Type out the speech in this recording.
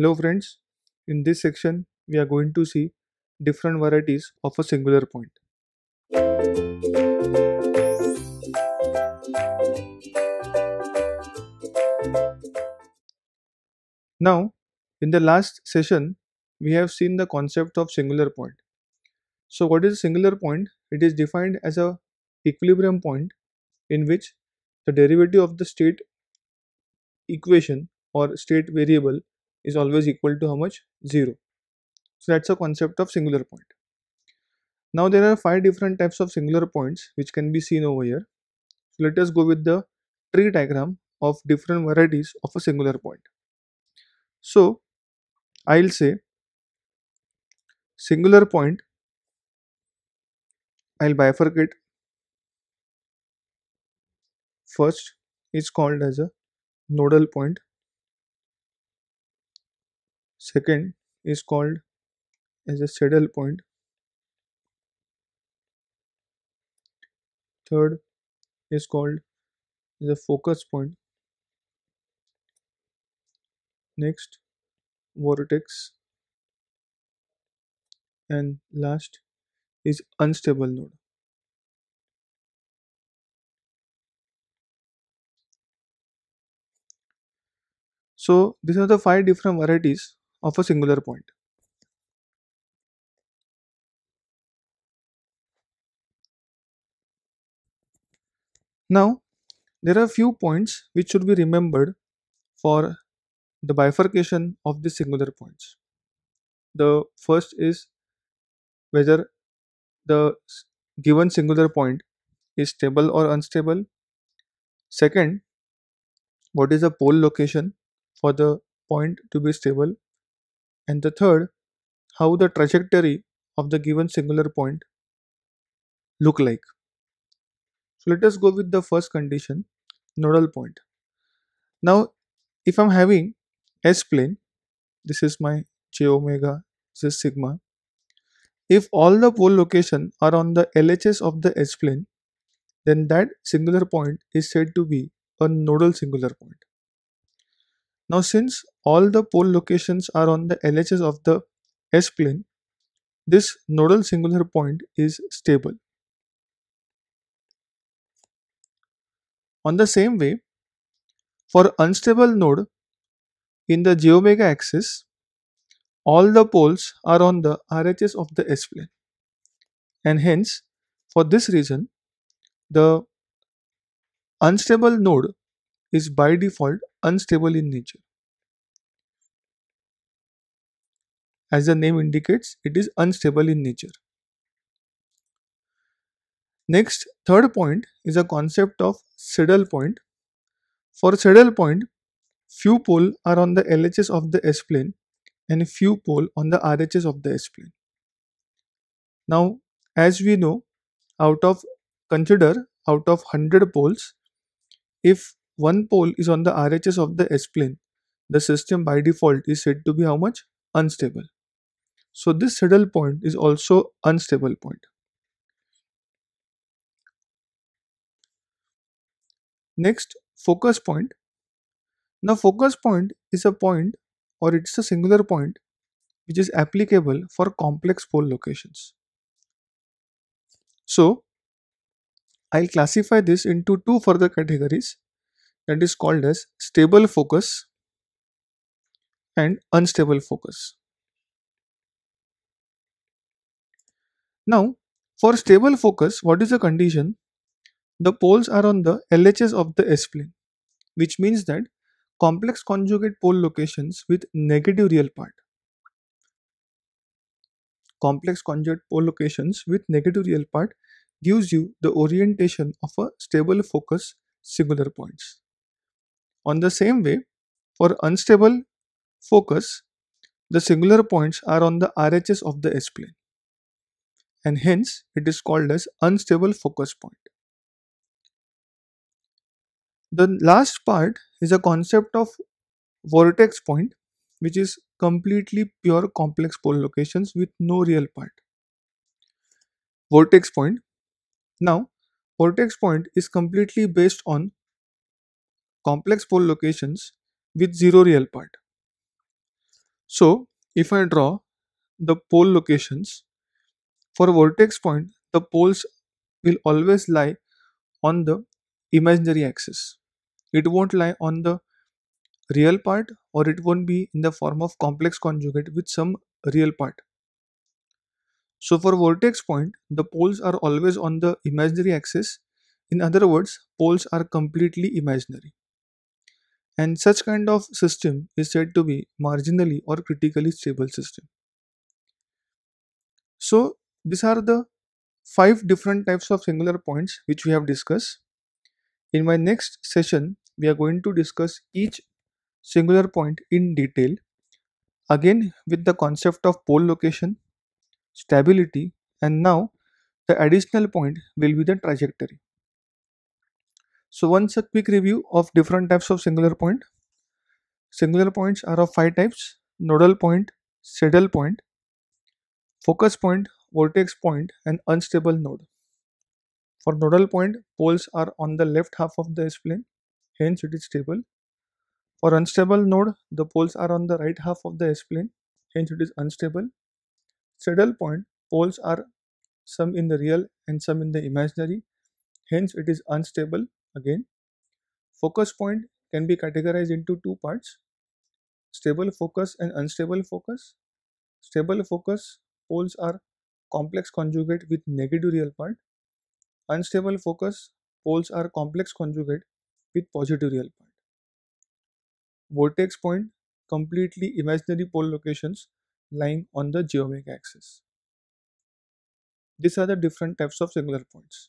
Hello friends, in this section we are going to see different varieties of a singular point. Now, in the last session, we have seen the concept of singular point. So what is a singular point? It is defined as a equilibrium point in which the derivative of the state equation or state variable is always equal to how much 0 so that's a concept of singular point now there are five different types of singular points which can be seen over here so let us go with the tree diagram of different varieties of a singular point so i'll say singular point i'll bifurcate first is called as a nodal point second is called as a saddle point third is called the focus point next vortex and last is unstable node so these are the five different varieties of a singular point. Now, there are a few points which should be remembered for the bifurcation of the singular points. The first is whether the given singular point is stable or unstable. Second, what is the pole location for the point to be stable and the third how the trajectory of the given singular point look like. So let us go with the first condition nodal point. Now if I'm having S plane this is my j omega this is sigma if all the pole location are on the LHS of the S plane then that singular point is said to be a nodal singular point. Now since all the pole locations are on the LHS of the S-plane, this nodal singular point is stable. On the same way, for unstable node in the j omega axis, all the poles are on the RHS of the S-plane and hence for this reason the unstable node is by default unstable in nature. As the name indicates, it is unstable in nature. Next, third point is a concept of saddle point. For saddle point, few pole are on the LHS of the S-plane and few pole on the RHS of the S-plane. Now, as we know, out of consider out of 100 poles, if one pole is on the RHS of the S-plane, the system by default is said to be how much? Unstable. So this saddle point is also unstable point. Next, focus point. Now focus point is a point or it's a singular point which is applicable for complex pole locations. So I'll classify this into two further categories that is called as stable focus and unstable focus. Now for stable focus what is the condition? The poles are on the LHS of the S plane which means that complex conjugate pole locations with negative real part complex conjugate pole locations with negative real part gives you the orientation of a stable focus singular points. On the same way, for unstable focus, the singular points are on the RHS of the S-plane and hence it is called as unstable focus point. The last part is a concept of vortex point which is completely pure complex pole locations with no real part. Vortex point. Now, vortex point is completely based on complex pole locations with zero real part. So if I draw the pole locations for vertex point the poles will always lie on the imaginary axis. It won't lie on the real part or it won't be in the form of complex conjugate with some real part. So for vertex point, the poles are always on the imaginary axis. In other words, poles are completely imaginary and such kind of system is said to be marginally or critically stable system so these are the five different types of singular points which we have discussed in my next session we are going to discuss each singular point in detail again with the concept of pole location stability and now the additional point will be the trajectory so once a quick review of different types of singular point. Singular points are of five types, nodal point, saddle point, focus point, vortex point and unstable node. For nodal point, poles are on the left half of the S-plane, hence it is stable. For unstable node, the poles are on the right half of the S-plane, hence it is unstable. Saddle point, poles are some in the real and some in the imaginary, hence it is unstable. Again, focus point can be categorized into two parts stable focus and unstable focus. Stable focus poles are complex conjugate with negative real part. Unstable focus poles are complex conjugate with positive real part. Vortex point completely imaginary pole locations lying on the geometric axis. These are the different types of singular points.